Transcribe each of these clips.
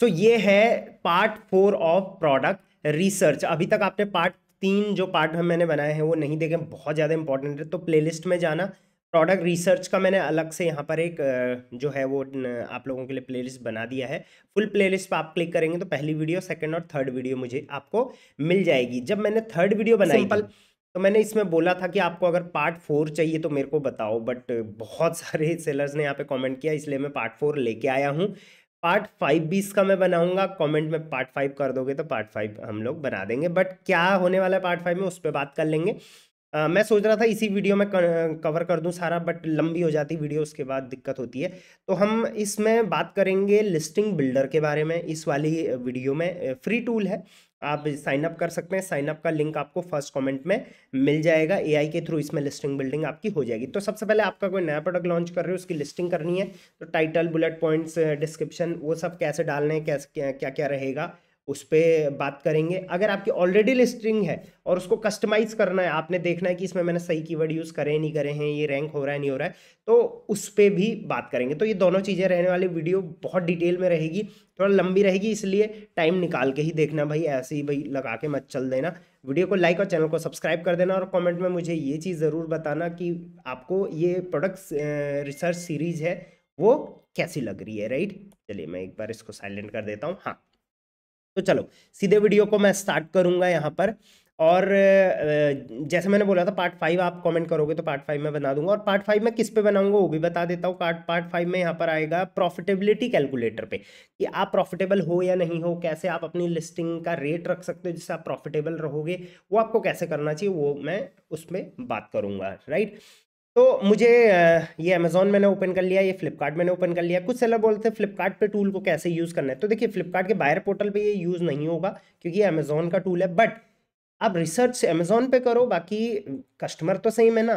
सो so, ये है part four of product research अभी तक आपने पार्ट तीन जो पार्ट मैंने बनाए हैं वो नहीं देखे बहुत ज़्यादा इंपॉर्टेंट है तो प्लेलिस्ट में जाना प्रोडक्ट रिसर्च का मैंने अलग से यहाँ पर एक जो है वो आप लोगों के लिए प्लेलिस्ट बना दिया है फुल प्लेलिस्ट पर आप क्लिक करेंगे तो पहली वीडियो सेकंड और थर्ड वीडियो मुझे आपको मिल जाएगी जब मैंने थर्ड वीडियो बनाई पल तो मैंने इसमें बोला था कि आपको अगर पार्ट फोर चाहिए तो मेरे को बताओ बट बहुत सारे सेलर्स ने यहाँ पे कमेंट किया इसलिए मैं पार्ट फोर लेके आया हूँ पार्ट फाइव भी इसका मैं बनाऊंगा कमेंट में पार्ट फाइव कर दोगे तो पार्ट फाइव हम लोग बना देंगे बट क्या होने वाला है पार्ट फाइव में उस पर बात कर लेंगे मैं सोच रहा था इसी वीडियो में कवर कर दूं सारा बट लंबी हो जाती वीडियो उसके बाद दिक्कत होती है तो हम इसमें बात करेंगे लिस्टिंग बिल्डर के बारे में इस वाली वीडियो में फ्री टूल है आप साइन अप कर सकते हैं साइन अप का लिंक आपको फर्स्ट कमेंट में मिल जाएगा एआई के थ्रू इसमें लिस्टिंग बिल्डिंग आपकी हो जाएगी तो सबसे पहले आपका कोई नया प्रोडक्ट लॉन्च कर रहे हो उसकी लिस्टिंग करनी है तो टाइटल बुलेट पॉइंट्स डिस्क्रिप्शन वो सब कैसे डालने हैं कैसे क्या क्या, क्या रहेगा उस पर बात करेंगे अगर आपकी ऑलरेडी लिस्टिंग है और उसको कस्टमाइज़ करना है आपने देखना है कि इसमें मैंने सही कीवर्ड यूज़ करें नहीं करें हैं ये रैंक हो रहा है नहीं हो रहा है तो उस पर भी बात करेंगे तो ये दोनों चीज़ें रहने वाली वीडियो बहुत डिटेल में रहेगी थोड़ा लंबी रहेगी इसलिए टाइम निकाल के ही देखना भाई ऐसे ही भाई लगा के मत चल देना वीडियो को लाइक और चैनल को सब्सक्राइब कर देना और कॉमेंट में मुझे ये चीज़ ज़रूर बताना कि आपको ये प्रोडक्ट्स रिसर्च सीरीज़ है वो कैसी लग रही है राइट चलिए मैं एक बार इसको साइलेंट कर देता हूँ हाँ तो चलो सीधे वीडियो को मैं स्टार्ट करूंगा यहाँ पर और जैसे मैंने बोला था पार्ट फाइव आप कमेंट करोगे तो पार्ट फाइव में बना दूंगा और पार्ट फाइव में किस पे बनाऊंगा वो भी बता देता हूँ पार्ट पार्ट फाइव में यहाँ पर आएगा प्रॉफिटेबिलिटी कैलकुलेटर पे कि आप प्रॉफिटेबल हो या नहीं हो कैसे आप अपनी लिस्टिंग का रेट रख सकते हो जिससे आप प्रॉफिटेबल रहोगे वो आपको कैसे करना चाहिए वो मैं उसमें बात करूँगा राइट तो मुझे ये अमेज़ॉन मैंने ओपन कर लिया ये फ्लिपकार्ट मैंने ओपन कर लिया कुछ सेलर बोलते हैं फ्लिपकार्ट पे टूल को कैसे यूज़ करना है तो देखिए फ्लिपकार्ट के बायर पोर्टल पे ये यूज़ नहीं होगा क्योंकि ये अमेज़ोन का टूल है बट आप रिसर्च अमेजोन पे करो बाकी कस्टमर तो सेम है ना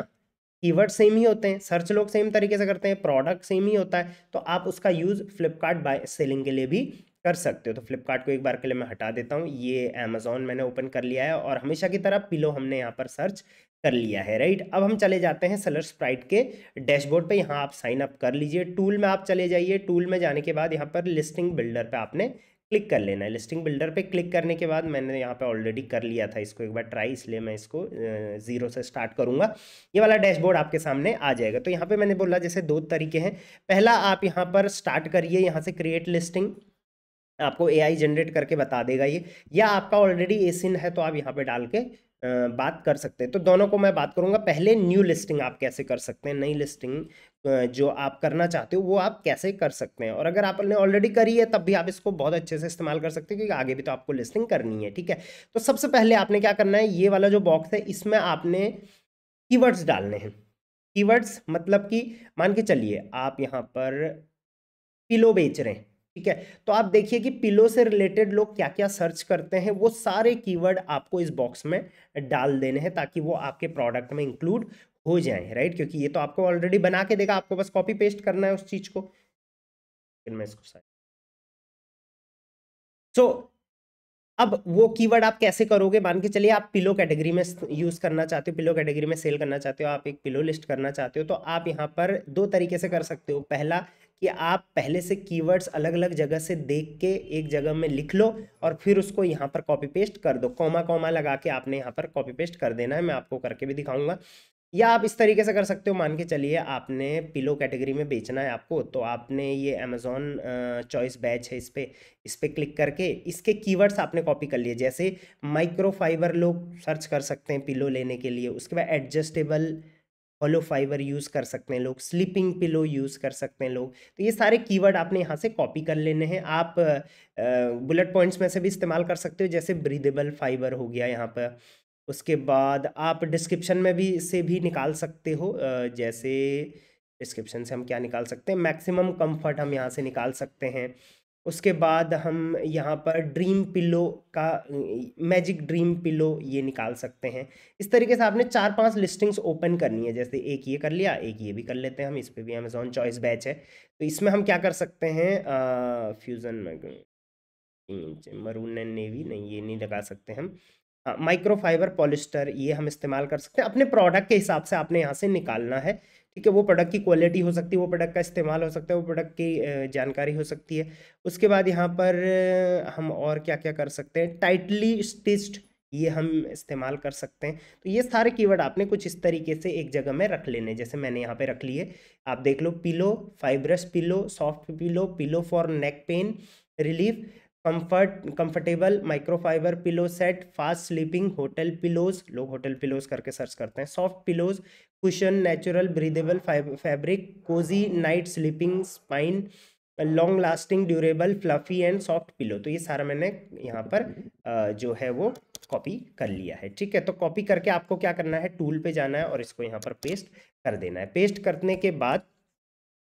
कीवर्ड सेम ही होते हैं सर्च लोग सेम तरीके से करते हैं प्रोडक्ट सेम ही होता है तो आप उसका यूज़ फ्लिपकार्ट बाय सेलिंग के लिए भी कर सकते हो तो फ्लिपकार्ट को एक बार के लिए मैं हटा देता हूँ ये अमेजोन मैंने ओपन कर लिया है और हमेशा की तरह पिलो हमने यहाँ पर सर्च कर लिया है राइट अब हम चले जाते हैं सेलर स्प्राइट के डैशबोर्ड पे यहाँ आप साइन अप कर लीजिए टूल में आप चले जाइए टूल में जाने के बाद यहाँ पर लिस्टिंग बिल्डर पे आपने क्लिक कर लेना है लिस्टिंग बिल्डर पे क्लिक करने के बाद मैंने यहाँ पे ऑलरेडी कर लिया था इसको एक बार ट्राई इसलिए मैं इसको ज़ीरो से स्टार्ट करूंगा ये वाला डैशबोर्ड आपके सामने आ जाएगा तो यहाँ पे मैंने बोला जैसे दो तरीके हैं पहला आप यहाँ पर स्टार्ट करिए यहाँ से क्रिएट लिस्टिंग आपको एआई जनरेट करके बता देगा ये या आपका ऑलरेडी एसिन है तो आप यहाँ पे डाल के बात कर सकते हैं तो दोनों को मैं बात करूंगा पहले न्यू लिस्टिंग आप कैसे कर सकते हैं नई लिस्टिंग जो आप करना चाहते हो वो आप कैसे कर सकते हैं और अगर आपने ऑलरेडी करी है तब भी आप इसको बहुत अच्छे से इस्तेमाल कर सकते हो क्योंकि आगे भी तो आपको लिस्टिंग करनी है ठीक है तो सबसे पहले आपने क्या करना है ये वाला जो बॉक्स है इसमें आपने कीवर्ड्स डालने हैं कीवर्ड्स मतलब कि मान के चलिए आप यहाँ पर पिलो बेच रहे हैं ठीक है तो आप देखिए कि पिलो से रिलेटेड लोग क्या क्या सर्च करते हैं वो सारे कीवर्ड आपको इस बॉक्स में डाल देने हैं ताकि वो आपके प्रोडक्ट में इंक्लूड हो जाए राइट क्योंकि ये तो आपको ऑलरेडी बना के देगा आपको बस कॉपी पेस्ट करना है उस चीज़ को मैं इसको सो so, अब वो कीवर्ड आप कैसे करोगे मान के चलिए आप पिलो कैटेगरी में यूज़ करना चाहते हो पिलो कैटेगरी में सेल करना चाहते हो आप एक पिलो लिस्ट करना चाहते हो तो आप यहाँ पर दो तरीके से कर सकते हो पहला कि आप पहले से कीवर्ड्स अलग अलग जगह से देख के एक जगह में लिख लो और फिर उसको यहाँ पर कॉपी पेस्ट कर दो कॉमा कॉमा लगा के आपने यहाँ पर कॉपी पेस्ट कर देना है मैं आपको करके भी दिखाऊंगा या आप इस तरीके से कर सकते हो मान के चलिए आपने पिलो कैटेगरी में बेचना है आपको तो आपने ये अमेजोन चॉइस बैच है इस पर इस पर क्लिक करके इसके कीवर्ड्स आपने कॉपी कर लिए जैसे माइक्रोफाइबर लोग सर्च कर सकते हैं पिलो लेने के लिए उसके बाद एडजस्टेबल होलो फाइबर यूज़ कर सकते हैं लोग स्लीपिंग पिलो यूज़ कर सकते हैं लोग तो ये सारे कीवर्ड आपने यहाँ से कॉपी कर लेने हैं आप बुलेट पॉइंट्स में से भी इस्तेमाल कर सकते हो जैसे ब्रीदेबल फाइबर हो गया यहाँ पर उसके बाद आप डिस्क्रिप्शन में भी से भी निकाल सकते हो जैसे डिस्क्रिप्शन से हम क्या निकाल सकते हैं मैक्सिमम कम्फर्ट हम यहाँ से निकाल सकते हैं उसके बाद हम यहाँ पर ड्रीम पिलो का मैजिक ड्रीम पिलो ये निकाल सकते हैं इस तरीके से आपने चार पांच लिस्टिंग्स ओपन करनी है जैसे एक ये कर लिया एक ये भी कर लेते हैं हम इस पर भी अमेजोन चॉइस बैच है तो इसमें हम क्या कर सकते हैं फ्यूज़न मरून एंड नेवी नहीं ये नहीं लगा सकते हम माइक्रोफाइबर पॉलिस्टर ये हम इस्तेमाल कर सकते हैं अपने प्रोडक्ट के हिसाब से आपने यहाँ से निकालना है ठीक है वो प्रोडक्ट की क्वालिटी हो सकती है वो प्रोडक्ट का इस्तेमाल हो सकता है वो प्रोडक्ट की जानकारी हो सकती है उसके बाद यहाँ पर हम और क्या क्या कर सकते हैं टाइटली स्टिस्ड ये हम इस्तेमाल कर सकते हैं तो ये सारे कीवर्ड आपने कुछ इस तरीके से एक जगह में रख लेने जैसे मैंने यहाँ पे रख लिए आप देख लो pillow fibrous pillow soft pillow pillow for neck pain relief comfort comfortable microfiber pillow set fast sleeping hotel pillows लोग होटल पिलोज करके सर्च करते हैं soft pillows cushion natural breathable fabric cozy night sleeping spine long lasting durable fluffy and soft pillow तो ये सारा मैंने यहाँ पर जो है वो कॉपी कर लिया है ठीक है तो कॉपी करके आपको क्या करना है टूल पे जाना है और इसको यहाँ पर पेस्ट कर देना है पेस्ट करने के बाद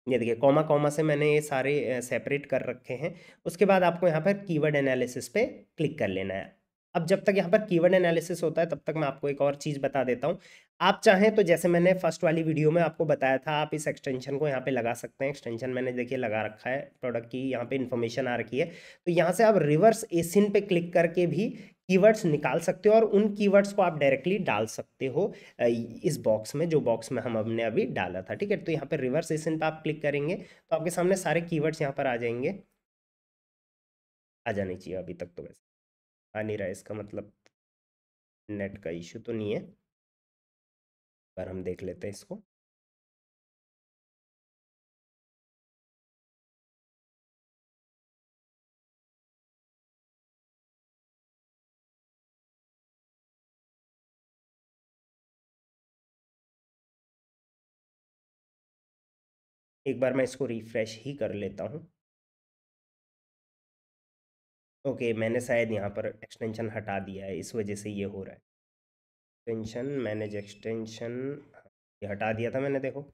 ये देखिए कॉमा कॉमा से मैंने ये सारे सेपरेट कर रखे हैं उसके बाद आपको यहाँ पर कीवर्ड एनालिसिस पे क्लिक कर लेना है अब जब तक यहाँ पर कीवर्ड एनालिसिस होता है तब तक मैं आपको एक और चीज़ बता देता हूँ आप चाहें तो जैसे मैंने फर्स्ट वाली वीडियो में आपको बताया था आप इस एक्सटेंशन को यहाँ पे लगा सकते हैं एक्सटेंशन मैंने देखिए लगा रखा है प्रोडक्ट की यहाँ पे इन्फॉर्मेशन आ रखी है तो यहाँ से आप रिवर्स एसिन पे क्लिक करके भी कीवर्ड्स निकाल सकते हो और उन कीवर्ड्स को आप डायरेक्टली डाल सकते हो इस बॉक्स में जो बॉक्स में हम हमने अभी डाला था ठीक है तो यहाँ पर रिवर्स एसन पर आप क्लिक करेंगे तो आपके सामने सारे कीवर्ड्स यहाँ पर आ जाएंगे आ जाने चाहिए अभी तक तो वैसे आ नहीं रहा इसका मतलब नेट का इशू तो नहीं है पर हम देख लेते हैं इसको एक बार मैं इसको रिफ़्रेश ही कर लेता हूँ ओके okay, मैंने शायद यहाँ पर एक्सटेंशन हटा दिया है इस वजह से ये हो रहा है एक्सटेंशन मैनेज एक्सटेंशन ये हटा दिया था मैंने देखो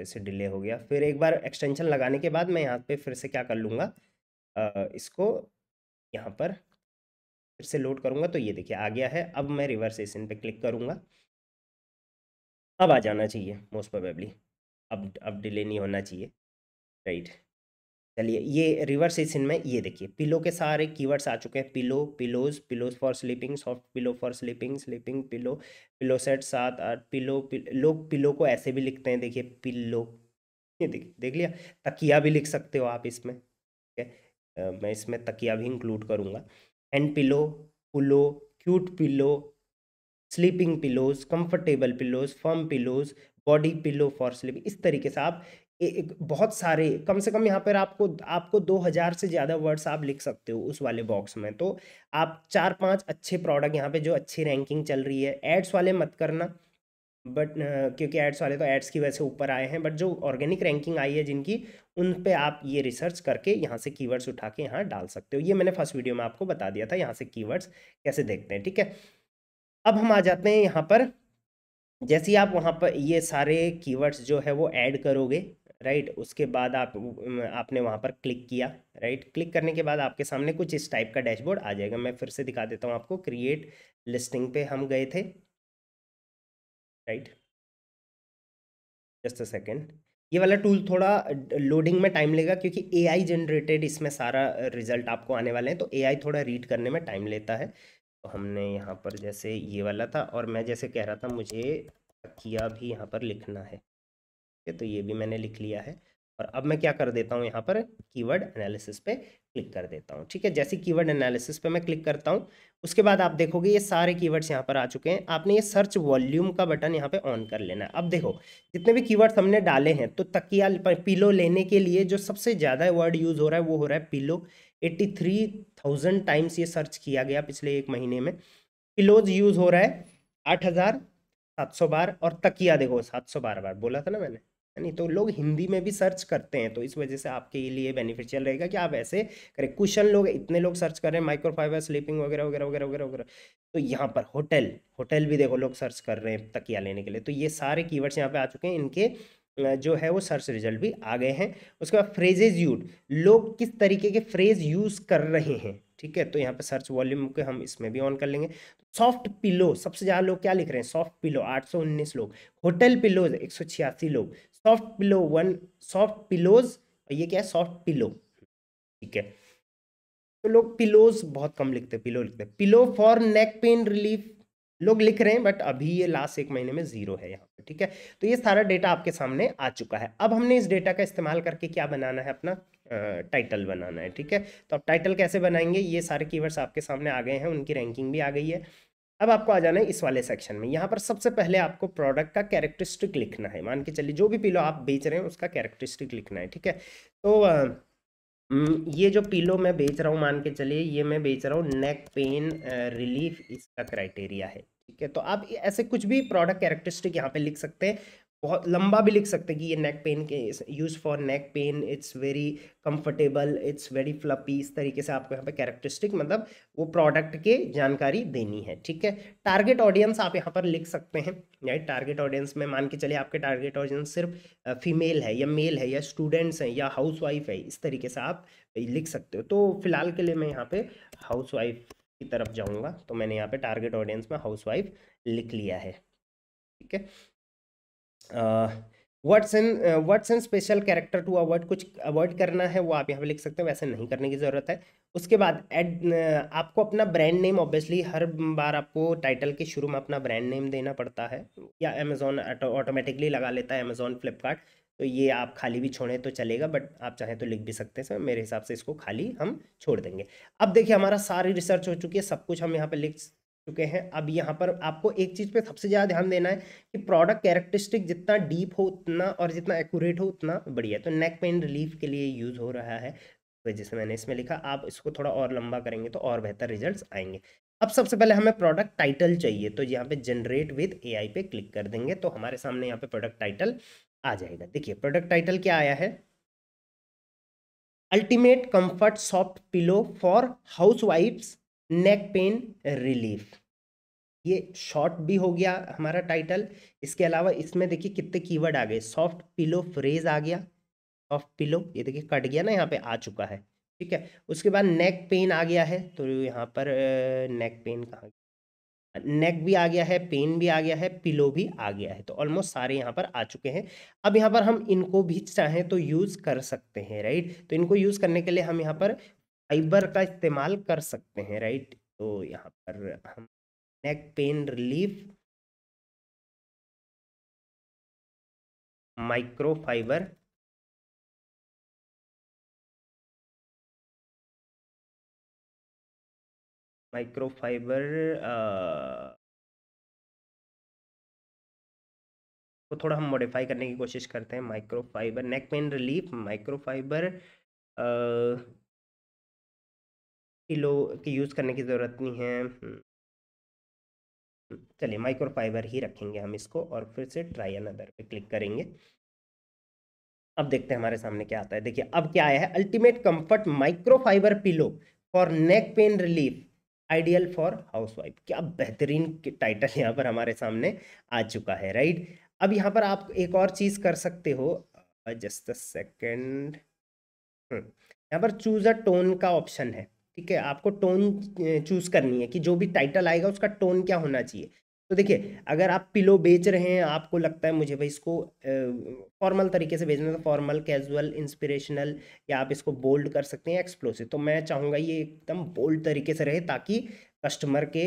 ऐसे डिले हो गया फिर एक बार एक्सटेंशन लगाने के बाद मैं यहाँ पे फिर से क्या कर लूँगा इसको यहाँ पर फिर से लोड करूँगा तो ये देखिए आ गया है अब मैं रिवर्स एसिन पे क्लिक करूँगा अब आ जाना चाहिए मोस्ट प्रोबेबली अब अब डिले नहीं होना चाहिए राइट चलिए ये रिवर्स इसिन में ये देखिए पिलो के सारे कीवर्ड्स आ चुके हैं pillow pillows pillows for sleeping soft pillow for sleeping sleeping pillow pillow set सात आठ पिलो लोग पिलो को ऐसे भी लिखते हैं देखिए पिलो ये देखिए देख लिया तकिया भी लिख सकते हो आप इसमें ठीक है मैं इसमें तकिया भी इंक्लूड करूँगा and pillow pillow cute pillow sleeping pillows comfortable pillows firm pillows body pillow for sleep इस तरीके से आप एक बहुत सारे कम से कम यहाँ पर आपको आपको 2000 से ज़्यादा वर्ड्स आप लिख सकते हो उस वाले बॉक्स में तो आप चार पांच अच्छे प्रोडक्ट यहाँ पे जो अच्छी रैंकिंग चल रही है एड्स वाले मत करना बट uh, क्योंकि एड्स वाले तो एड्स की वजह से ऊपर आए हैं बट जो ऑर्गेनिक रैंकिंग आई है जिनकी उन पे आप ये रिसर्च करके यहाँ से कीवर्ड्स उठा के यहाँ डाल सकते हो ये मैंने फर्स्ट वीडियो में आपको बता दिया था यहाँ से कीवर्ड्स कैसे देखते हैं ठीक है अब हम आ जाते हैं यहाँ पर जैसे ही आप वहाँ पर ये सारे कीवर्ड्स जो है वो ऐड करोगे राइट उसके बाद आप आपने वहाँ पर क्लिक किया राइट क्लिक करने के बाद आपके सामने कुछ इस टाइप का डैशबोर्ड आ जाएगा मैं फिर से दिखा देता हूँ आपको क्रिएट लिस्टिंग पे हम गए थे राइट जस्ट अ सेकेंड ये वाला टूल थोड़ा लोडिंग में टाइम लेगा क्योंकि एआई जनरेटेड इसमें सारा रिजल्ट आपको आने वाले हैं तो एआई थोड़ा रीड करने में टाइम लेता है तो हमने यहाँ पर जैसे ये वाला था और मैं जैसे कह रहा था मुझे तकिया भी यहाँ पर लिखना है ठीक है तो ये भी मैंने लिख लिया है और अब मैं क्या कर देता हूँ यहाँ पर कीवर्ड एनालिसिस पे क्लिक कर देता हूँ ठीक है जैसे कीवर्ड एनालिसिस पे मैं क्लिक करता हूँ उसके बाद आप देखोगे ये सारे कीवर्ड्स यहाँ पर आ चुके हैं आपने ये सर्च वॉल्यूम का बटन यहाँ पे ऑन कर लेना है अब देखो जितने भी कीवर्ड्स हमने डाले हैं तो तकिया पिलो लेने के लिए जो सबसे ज़्यादा वर्ड यूज़ हो रहा है वो हो रहा है पिलो एट्टी थाउजेंड टाइम्स ये सर्च किया गया पिछले एक महीने में पिलोज यूज हो रहा है आठ हज़ार सात सौ बार और तकिया देखो सात सौ बार बार बोला था ना मैंने नहीं तो लोग हिंदी में भी सर्च करते हैं तो इस वजह से आपके लिए बेनिफिशियल रहेगा कि आप ऐसे करें क्वेश्चन लोग इतने लोग सर्च कर रहे हैं माइक्रोफाइबर स्लीपिंग वगैरह वगैरह वगैरह वगैरह वगैरह तो यहाँ पर होटल होटल भी देखो लोग सर्च कर रहे हैं तकिया लेने के लिए तो ये सारे कीवर्ड्स यहाँ पे आ चुके हैं इनके जो है वो सर्च रिजल्ट भी आ गए हैं उसके बाद फ्रेजेज यूज लोग किस तरीके के फ्रेज यूज़ कर रहे हैं ठीक है तो यहाँ पे सर्च वॉल्यूम के हम इसमें भी ऑन कर लेंगे सॉफ्ट पिलो सबसे ज़्यादा लोग क्या लिख रहे हैं सॉफ्ट पिलो 819 लोग होटल पिलोज छियासी लोग soft pillow one soft pillows ये क्या है सॉफ्ट पिलो ठीक है तो लोग पिलोज बहुत कम लिखते हैं पिलो लिखते हैं pillow for neck pain relief लोग लिख रहे हैं बट अभी ये लास्ट एक महीने में जीरो है यहाँ पे ठीक है तो ये सारा डेटा आपके सामने आ चुका है अब हमने इस डेटा का इस्तेमाल करके क्या बनाना है अपना टाइटल बनाना है ठीक है तो अब टाइटल कैसे बनाएंगे ये सारे कीवर्ड्स आपके सामने आ गए हैं उनकी रैंकिंग भी आ गई है अब आपको आ जाना है इस वाले सेक्शन में यहाँ पर सबसे पहले आपको प्रोडक्ट का कैरेक्टरिस्टिक लिखना है मान के चलिए जो भी पिलो आप बेच रहे हैं उसका कैरेक्टरिस्टिक लिखना है ठीक है तो हम्म, ये जो पिलो मैं बेच रहा हूँ मान के चलिए ये मैं बेच रहा हूँ नेक पेन रिलीफ इसका क्राइटेरिया है ठीक है तो आप ऐसे कुछ भी प्रोडक्ट कैरेक्टरिस्टिक यहाँ पे लिख सकते हैं बहुत लंबा भी लिख सकते हैं कि ये नेक पेन के use for neck pain it's very comfortable it's very fluffy इस तरीके से आपको यहाँ पे कैरेक्टरिस्टिक मतलब वो प्रोडक्ट के जानकारी देनी है ठीक है टारगेट ऑडियंस आप यहाँ पर लिख सकते हैं या टारगेट ऑडियंस में मान के चलिए आपके टारगेट ऑडियंस सिर्फ फीमेल है या मेल है या स्टूडेंट्स हैं या हाउस है इस तरीके से आप लिख सकते हो तो फिलहाल के लिए मैं यहाँ पर हाउस की तरफ जाऊँगा तो मैंने यहाँ पर टारगेट ऑडियंस में हाउस वाइफ लिख लिया है ठीक है words and words and special character to avoid कुछ अवॉइड करना है वो आप यहाँ पे लिख सकते हैं वैसे नहीं करने की ज़रूरत है उसके बाद एड uh, आपको अपना ब्रांड नेम ऑब्वियसली हर बार आपको टाइटल के शुरू में अपना ब्रांड नेम देना पड़ता है या अमेजोन ऑटोमेटिकली लगा लेता है अमेजोन फ्लिपकार्ट तो ये आप खाली भी छोड़ें तो चलेगा बट आप चाहें तो लिख भी सकते हैं मेरे हिसाब से इसको खाली हम छोड़ देंगे अब देखिए हमारा सारी रिसर्च हो चुकी है सब कुछ हम यहाँ पर लिख चुके हैं अब यहाँ पर आपको एक चीज़ पे सबसे ज़्यादा ध्यान देना है कि प्रोडक्ट कैरेक्टरिस्टिक जितना डीप हो उतना और जितना एक्यूरेट हो उतना बढ़िया तो नेक पेन रिलीफ के लिए यूज़ हो रहा है वजह तो से मैंने इसमें लिखा आप इसको थोड़ा और लंबा करेंगे तो और बेहतर रिजल्ट आएंगे अब सबसे पहले हमें प्रोडक्ट टाइटल चाहिए तो यहाँ पे जनरेट विद एआई पे क्लिक कर देंगे तो हमारे सामने यहाँ पे प्रोडक्ट टाइटल आ जाएगा देखिए प्रोडक्ट टाइटल क्या आया है ultimate comfort soft pillow for हाउस वाइफ्स नेक पेन रिलीफ ये शॉर्ट भी हो गया हमारा टाइटल इसके अलावा इसमें देखिए कितने कीवर्ड आ गए सॉफ्ट पिलो फ्रेज आ गया सॉफ्ट पिलो ये देखिए कट गया ना यहाँ पे आ चुका है ठीक है उसके बाद नेक पेन आ गया है तो यहाँ पर नेक पेन कहाँ नेक भी आ गया है पेन भी आ गया है पिलो भी आ गया है तो ऑलमोस्ट सारे यहाँ पर आ चुके हैं अब यहाँ पर हम इनको भी चाहें तो यूज़ कर सकते हैं राइट तो इनको यूज़ करने के लिए हम यहाँ पर फाइबर का इस्तेमाल कर सकते हैं राइट तो यहाँ पर हम neck pain relief microfiber microfiber को थोड़ा हम मॉडिफाई करने की कोशिश करते हैं microfiber neck pain relief micro fiber कि लो की यूज़ करने की ज़रूरत नहीं है चलिए माइक्रो फाइबर ही रखेंगे हम इसको और फिर से ट्राई अनदर पे क्लिक करेंगे अब देखते हैं हमारे सामने क्या आता है देखिए अब क्या आया है ultimate comfort microfiber pillow for neck pain relief ideal for housewife क्या बेहतरीन टाइटल यहाँ पर हमारे सामने आ चुका है राइट अब यहाँ पर आप एक और चीज़ कर सकते हो जस्ट अ सेकेंड यहाँ पर चूज अ टोन का ऑप्शन है ठीक है आपको टोन चूज़ करनी है कि जो भी टाइटल आएगा उसका टोन क्या होना चाहिए तो देखिए अगर आप पिलो बेच रहे हैं आपको लगता है मुझे भाई इसको फॉर्मल तरीके से बेचना तो फॉर्मल कैजुअल इंस्पिरेशनल या आप इसको बोल्ड कर सकते हैं एक्सप्लोसिव तो मैं चाहूँगा ये एकदम बोल्ड तरीके से रहे ताकि कस्टमर के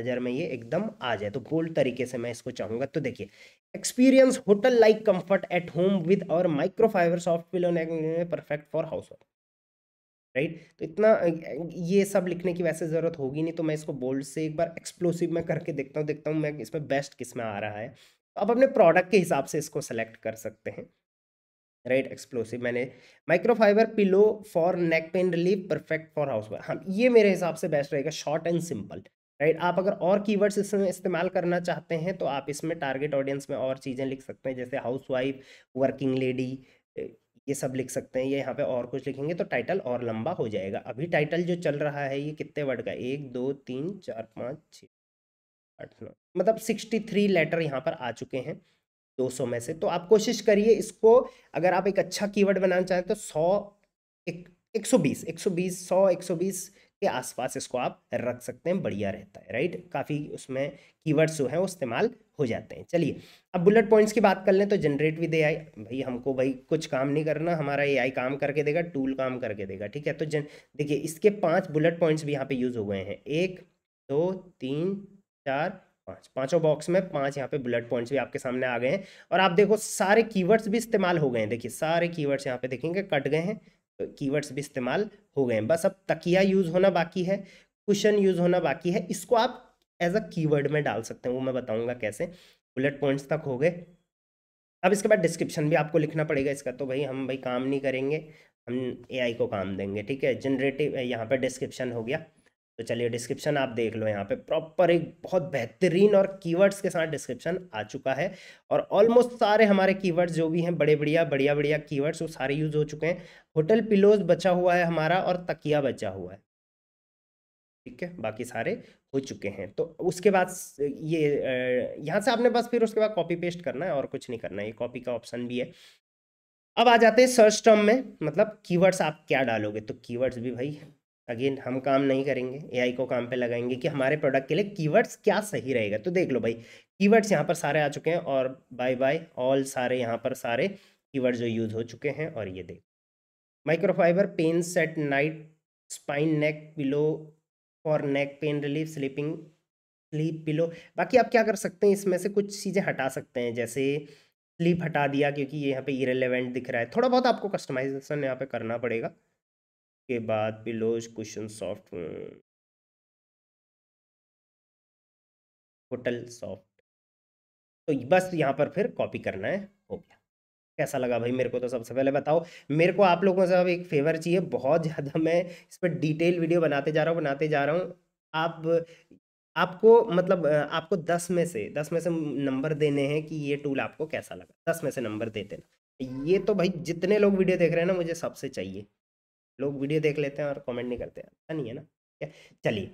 नज़र में ये एकदम आ जाए तो बोल्ड तरीके से मैं इसको चाहूँगा तो देखिए experience hotel like comfort at home with और microfiber soft pillow perfect for household right तो इतना ये सब लिखने की वैसे ज़रूरत होगी नहीं तो मैं इसको बोल्ड से एक बार एक्सप्लोसिव में करके देखता हूँ देखता हूँ मैं इसमें बेस्ट किस में आ रहा है तो आप अपने प्रोडक्ट के हिसाब से इसको सेलेक्ट कर सकते हैं राइट एक्सप्लोसिव मैंने microfiber pillow for neck pain relief perfect for housewife हाँ ये मेरे हिसाब से बेस्ट रहेगा शॉर्ट एंड सिंपल राइट आप अगर और कीवर्ड्स इसमें इस्तेमाल करना चाहते हैं तो आप इसमें टारगेट ऑडियंस में और चीज़ें लिख सकते हैं जैसे हाउस वाइफ वर्किंग लेडी ये सब लिख सकते हैं ये यहाँ पे और कुछ लिखेंगे तो टाइटल और लंबा हो जाएगा अभी टाइटल जो चल रहा है ये कितने वर्ड का एक दो तीन चार पाँच छः आठ नौ मतलब सिक्सटी थ्री लेटर यहाँ पर आ चुके हैं दो सौ में से तो आप कोशिश करिए इसको अगर आप एक अच्छा कीवर्ड बनाना चाहें तो सौ एक सौ सौ बीस बीस एक सौ एक सौ बीस के आसपास इसको आप रख सकते हैं बढ़िया रहता है राइट काफ़ी उसमें कीवर्ड्स जो हैं वो इस्तेमाल हो जाते हैं चलिए अब बुलेट पॉइंट्स की बात कर लें तो जनरेट विद एआई भाई हमको भाई कुछ काम नहीं करना हमारा एआई काम करके देगा टूल काम करके देगा ठीक है तो जन देखिए इसके पांच बुलेट पॉइंट्स भी यहाँ पे यूज़ हो गए हैं एक दो तीन चार पाँच पाँचों बॉक्स में पाँच यहाँ पे बुलेट पॉइंट्स भी आपके सामने आ गए हैं और आप देखो सारे कीवर्ड्स भी इस्तेमाल हो गए हैं देखिए सारे कीवर्ड्स यहाँ पे देखेंगे कट गए हैं कीवर्ड्स भी इस्तेमाल हो गए हैं बस अब तकिया यूज़ होना बाकी है क्वेश्चन यूज़ होना बाकी है इसको आप एज अ कीवर्ड में डाल सकते हैं वो मैं बताऊंगा कैसे बुलेट पॉइंट्स तक हो गए अब इसके बाद डिस्क्रिप्शन भी आपको लिखना पड़ेगा इसका तो भाई हम भाई काम नहीं करेंगे हम ए को काम देंगे ठीक है जनरेटिव यहाँ पर डिस्क्रिप्शन हो गया तो चलिए डिस्क्रिप्शन आप देख लो यहाँ पे प्रॉपर एक बहुत बेहतरीन और कीवर्ड्स के साथ डिस्क्रिप्शन आ चुका है और ऑलमोस्ट सारे हमारे कीवर्ड्स जो भी हैं बड़े बढ़िया बढ़िया बढ़िया कीवर्ड्स वो सारे यूज़ हो चुके हैं होटल पिलोज बचा हुआ है हमारा और तकिया बचा हुआ है ठीक है बाकी सारे हो चुके हैं तो उसके बाद ये यहाँ से आपने बस फिर उसके बाद कॉपी पेस्ट करना है और कुछ नहीं करना है ये कॉपी का ऑप्शन भी है अब आ जाते हैं सर्च टर्म में मतलब कीवर्ड्स आप क्या डालोगे तो कीवर्ड्स भी भाई अगेन हम काम नहीं करेंगे एआई को काम पे लगाएंगे कि हमारे प्रोडक्ट के लिए कीवर्ड्स क्या सही रहेगा तो देख लो भाई कीवर्ड्स यहाँ पर सारे आ चुके हैं और बाय बाय ऑल सारे यहाँ पर सारे कीवर्ड जो यूज़ हो चुके हैं और ये देख microfiber pain set night spine neck pillow for neck pain relief sleeping sleep pillow बाकी आप क्या कर सकते हैं इसमें से कुछ चीज़ें हटा सकते हैं जैसे स्लीप हटा दिया क्योंकि ये यहाँ पे इरेलीवेंट दिख रहा है थोड़ा बहुत आपको कस्टमाइजेशन यहाँ पे करना पड़ेगा के बाद pillows cushion soft hotel soft तो बस यहाँ पर फिर कॉपी करना है हो गया कैसा लगा भाई मेरे को तो सबसे पहले बताओ मेरे को आप लोगों से अब एक फेवर चाहिए बहुत ज़्यादा मैं इस पर डिटेल वीडियो बनाते जा रहा हूँ बनाते जा रहा हूँ आप आपको मतलब आपको दस में से दस में से नंबर देने हैं कि ये टूल आपको कैसा लगा दस में से नंबर दे देना ये तो भाई जितने लोग वीडियो देख रहे हैं ना मुझे सबसे चाहिए लोग वीडियो देख लेते हैं और कमेंट नहीं करते ऐसा नहीं है ना ठीक है चलिए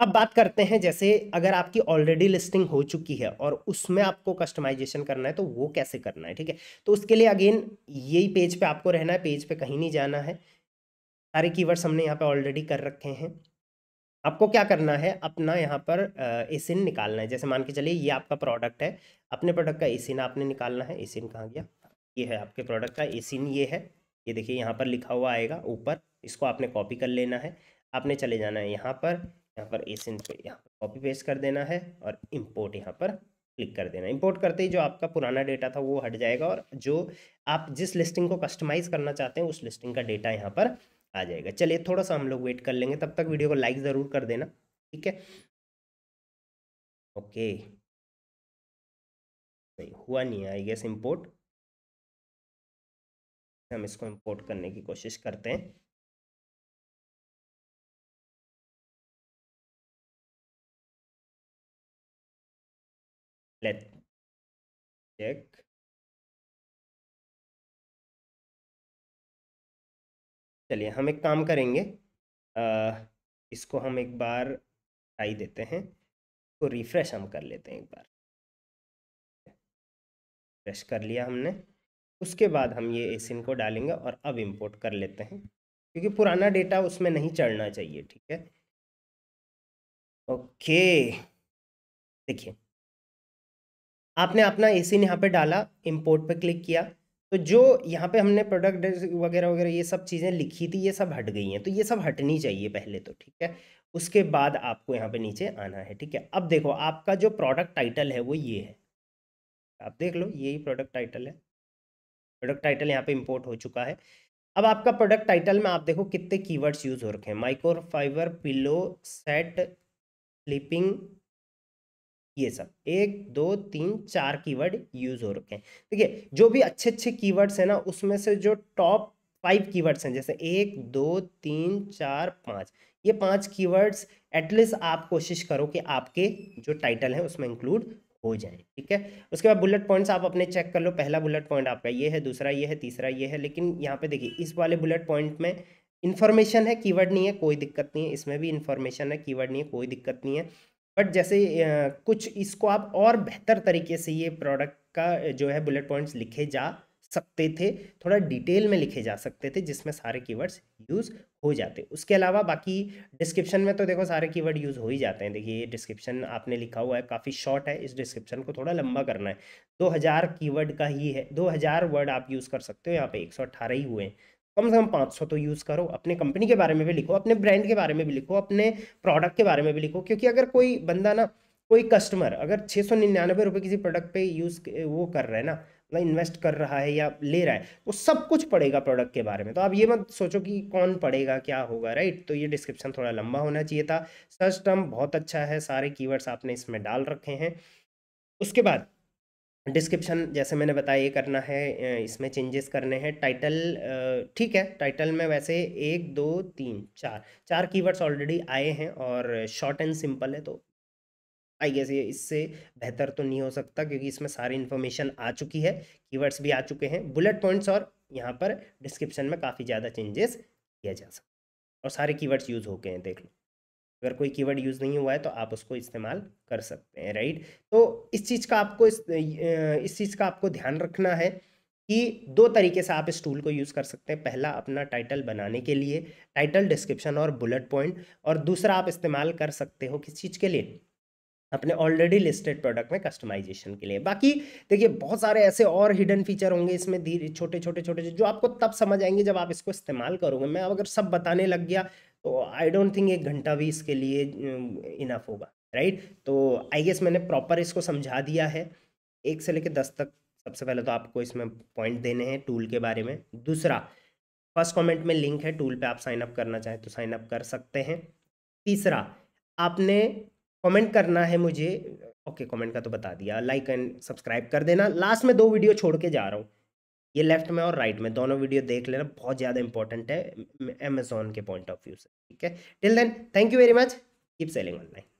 अब बात करते हैं जैसे अगर आपकी ऑलरेडी लिस्टिंग हो चुकी है और उसमें आपको कस्टमाइजेशन करना है तो वो कैसे करना है ठीक है तो उसके लिए अगेन यही पेज पे आपको रहना है पेज पे कहीं नहीं जाना है सारे कीवर्ड्स हमने यहाँ पे ऑलरेडी कर रखे हैं आपको क्या करना है अपना यहाँ पर एसिन निकालना है जैसे मान के चलिए ये आपका प्रोडक्ट है अपने प्रोडक्ट का एसिन आपने निकालना है एसिन कहाँ गया ये है आपके प्रोडक्ट का एसिन ये है ये देखिए यहाँ पर लिखा हुआ आएगा ऊपर इसको आपने कॉपी कर लेना है आपने चले जाना है यहाँ पर यहाँ पर एशियन पे यहाँ पर कॉपी पेस्ट कर देना है और इम्पोर्ट यहाँ पर क्लिक कर देना इंपोर्ट करते ही जो आपका पुराना डेटा था वो हट जाएगा और जो आप जिस लिस्टिंग को कस्टमाइज़ करना चाहते हैं उस लिस्टिंग का डेटा यहाँ पर आ जाएगा चलिए थोड़ा सा हम लोग वेट कर लेंगे तब तक वीडियो को लाइक ज़रूर कर देना ठीक है ओके नहीं हुआ नहीं आई गेस इम्पोर्ट हम इसको इम्पोर्ट करने की कोशिश करते हैं लेट चेक चलिए हम एक काम करेंगे आ, इसको हम एक बार आई देते हैं इसको रिफ्रेश हम कर लेते हैं एक बार रिफ्रेश कर लिया हमने उसके बाद हम ये एसिन को डालेंगे और अब इम्पोर्ट कर लेते हैं क्योंकि पुराना डेटा उसमें नहीं चढ़ना चाहिए ठीक है ओके देखिए आपने अपना एसिन यहाँ पे डाला इम्पोर्ट पे क्लिक किया तो जो यहाँ पे हमने प्रोडक्ट वगैरह वगैरह ये सब चीज़ें लिखी थी ये सब हट गई हैं तो ये सब हटनी चाहिए पहले तो ठीक है उसके बाद आपको यहाँ पे नीचे आना है ठीक है अब देखो आपका जो प्रोडक्ट टाइटल है वो ये है आप देख लो यही प्रोडक्ट टाइटल है प्रोडक्ट टाइटल यहाँ पे इंपोर्ट हो चुका है अब आपका प्रोडक्ट टाइटल में आप देखो कितने कीवर्ड्स यूज हो रखे हैं माइक्रोफाइबर पिलो सेट स्लीपिंग ये सब एक दो तीन चार कीवर्ड यूज हो रखे हैं देखिए जो भी अच्छे अच्छे कीवर्ड्स हैं ना उसमें से जो टॉप फाइव कीवर्ड्स हैं जैसे एक दो तीन चार पाँच ये पांच कीवर्ड्स एटलीस्ट आप कोशिश करो कि आपके जो टाइटल है उसमें इंक्लूड हो जाए ठीक है उसके बाद बुलेट पॉइंट्स आप अपने चेक कर लो पहला बुलेट पॉइंट आपका ये है दूसरा ये है तीसरा ये है लेकिन यहाँ पे देखिए इस वाले बुलेट पॉइंट में इन्फॉर्मेशन है कीवर्ड नहीं है कोई दिक्कत नहीं है इसमें भी इन्फॉर्मेशन है कीवर्ड नहीं है कोई दिक्कत नहीं है बट जैसे कुछ इसको आप और बेहतर तरीके से ये प्रोडक्ट का जो है बुलेट पॉइंट्स लिखे जा सकते थे थोड़ा डिटेल में लिखे जा सकते थे जिसमें सारे कीवर्ड्स यूज़ हो जाते हैं उसके अलावा बाकी डिस्क्रिप्शन में तो देखो सारे कीवर्ड यूज़ हो ही जाते हैं देखिए ये डिस्क्रिप्शन आपने लिखा हुआ है काफ़ी शॉर्ट है इस डिस्क्रिप्शन को थोड़ा लंबा हम्म। करना है 2000 कीवर्ड का ही है 2000 वर्ड आप यूज़ कर सकते हो यहाँ पे 118 ही हुए हैं कम से कम 500 तो यूज़ करो अपने कंपनी के बारे में भी लिखो अपने ब्रांड के बारे में भी लिखो अपने प्रोडक्ट के बारे में भी लिखो क्योंकि अगर कोई बंदा ना कोई कस्टमर अगर छः सौ निन्यानवे रुपये किसी प्रोडक्ट पे यूज़ वो कर रहे हैं ना मतलब इन्वेस्ट कर रहा है या ले रहा है वो सब कुछ पड़ेगा प्रोडक्ट के बारे में तो आप ये मत सोचो कि कौन पड़ेगा क्या होगा राइट तो ये डिस्क्रिप्शन थोड़ा लंबा होना चाहिए था सर्च टर्म बहुत अच्छा है सारे कीवर्ड्स आपने इसमें डाल रखे हैं उसके बाद डिस्क्रिप्शन जैसे मैंने बताया ये करना है इसमें चेंजेस करने हैं टाइटल ठीक है टाइटल में वैसे एक दो तीन चार चार कीवर्ड्स ऑलरेडी आए हैं और शॉर्ट एंड सिंपल है तो आई गेस ये इससे बेहतर तो नहीं हो सकता क्योंकि इसमें सारी इन्फॉर्मेशन आ चुकी है कीवर्ड्स भी आ चुके हैं बुलेट पॉइंट्स और यहाँ पर डिस्क्रिप्शन में काफ़ी ज़्यादा चेंजेस किया जा सकता और सारे कीवर्ड्स यूज़ हो गए हैं देख लो अगर कोई कीवर्ड यूज़ नहीं हुआ है तो आप उसको इस्तेमाल कर सकते हैं राइट तो इस चीज़ का आपको इस, इस चीज़ का आपको ध्यान रखना है कि दो तरीके से आप इस टूल को यूज़ कर सकते हैं पहला अपना टाइटल बनाने के लिए टाइटल डिस्क्रिप्शन और बुलेट पॉइंट और दूसरा आप इस्तेमाल कर सकते हो किस चीज़ के लिए अपने ऑलरेडी लिस्टेड प्रोडक्ट में कस्टमाइजेशन के लिए बाकी देखिए बहुत सारे ऐसे और हिडन फीचर होंगे इसमें धीरे छोटे छोटे छोटे जो आपको तब समझ आएंगे जब आप इसको इस्तेमाल करोगे मैं अगर सब बताने लग गया तो आई डोंट थिंक एक घंटा भी इसके लिए इनफ होगा राइट तो आई गेस मैंने प्रॉपर इसको समझा दिया है एक से लेकर दस तक सबसे पहले तो आपको इसमें पॉइंट देने हैं टूल के बारे में दूसरा फर्स्ट कमेंट में लिंक है टूल पे आप साइन अप करना चाहें तो साइन अप कर सकते हैं तीसरा आपने कमेंट करना है मुझे ओके कमेंट का तो बता दिया लाइक एंड सब्सक्राइब कर देना लास्ट में दो वीडियो छोड़ के जा रहा हूँ ये लेफ्ट में और राइट में दोनों वीडियो देख लेना बहुत ज़्यादा इंपॉर्टेंट है अमेजोन के पॉइंट ऑफ व्यू से ठीक है till then thank you very much keep selling online